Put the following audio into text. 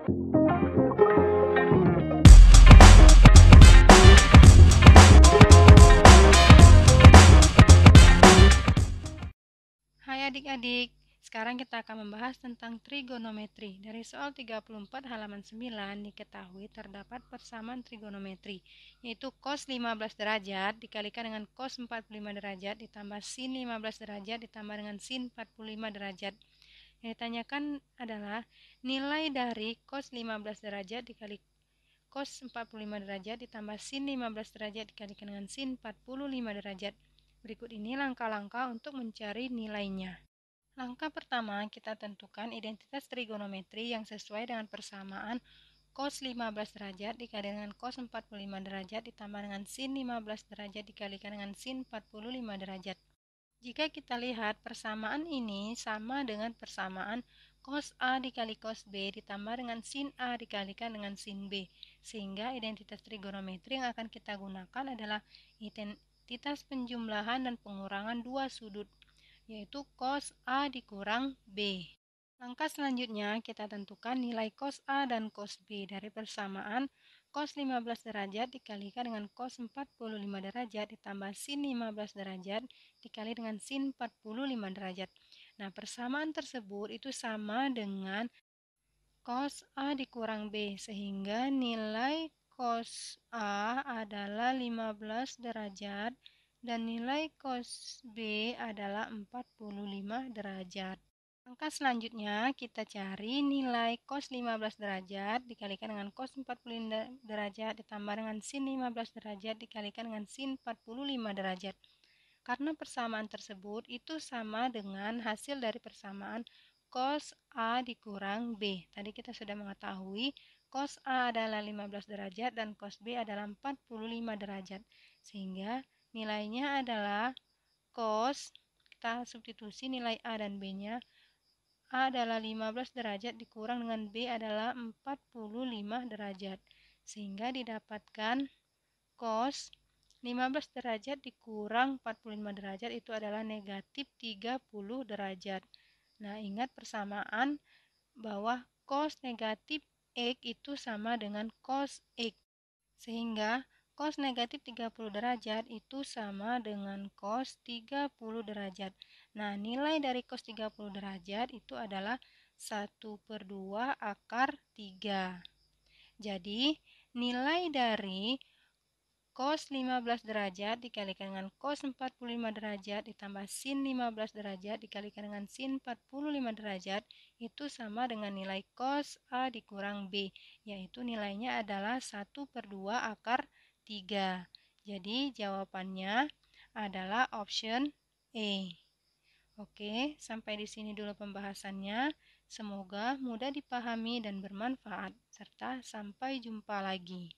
Hai adik-adik, sekarang kita akan membahas tentang trigonometri. Dari soal 34 halaman 9 diketahui terdapat persamaan trigonometri, yaitu cos 15 derajat dikalikan dengan cos 45 derajat ditambah sin 15 derajat ditambah dengan sin 45 derajat. Yang ditanyakan adalah nilai dari cos 15 derajat dikali cos 45 derajat ditambah sin 15 derajat dikalikan dengan sin 45 derajat. Berikut ini langkah-langkah untuk mencari nilainya. Langkah pertama, kita tentukan identitas trigonometri yang sesuai dengan persamaan cos 15 derajat dikali dengan cos 45 derajat ditambah dengan sin 15 derajat dikalikan dengan sin 45 derajat. Jika kita lihat persamaan ini sama dengan persamaan cos A dikali cos B ditambah dengan sin A dikalikan dengan sin B. Sehingga identitas trigonometri yang akan kita gunakan adalah identitas penjumlahan dan pengurangan dua sudut, yaitu cos A dikurang B. Langkah selanjutnya kita tentukan nilai cos A dan cos B dari persamaan Cos 15 derajat dikalikan dengan cos 45 derajat ditambah sin 15 derajat dikali dengan sin 45 derajat. Nah, persamaan tersebut itu sama dengan cos A dikurang B sehingga nilai cos A adalah 15 derajat dan nilai cos B adalah 45 derajat. Angka selanjutnya kita cari nilai cos 15 derajat dikalikan dengan cos 40 derajat ditambah dengan sin 15 derajat dikalikan dengan sin 45 derajat. Karena persamaan tersebut itu sama dengan hasil dari persamaan cos A dikurang B. Tadi kita sudah mengetahui cos A adalah 15 derajat dan cos B adalah 45 derajat. Sehingga nilainya adalah cos kita substitusi nilai A dan B-nya A adalah 15 derajat dikurang dengan B adalah 45 derajat. Sehingga didapatkan cos 15 derajat dikurang 45 derajat itu adalah negatif 30 derajat. Nah, ingat persamaan bahwa cos negatif X itu sama dengan cos X. Sehingga Kos negatif 30 derajat itu sama dengan kos 30 derajat. Nah, nilai dari kos 30 derajat itu adalah 1 per 2 akar 3. Jadi, nilai dari kos 15 derajat dikalikan dengan kos 45 derajat ditambah sin 15 derajat dikalikan dengan sin 45 derajat itu sama dengan nilai cos A dikurang B, yaitu nilainya adalah 1 per 2 akar 3. 3. Jadi jawabannya adalah option E. Oke, sampai di sini dulu pembahasannya. Semoga mudah dipahami dan bermanfaat, serta sampai jumpa lagi.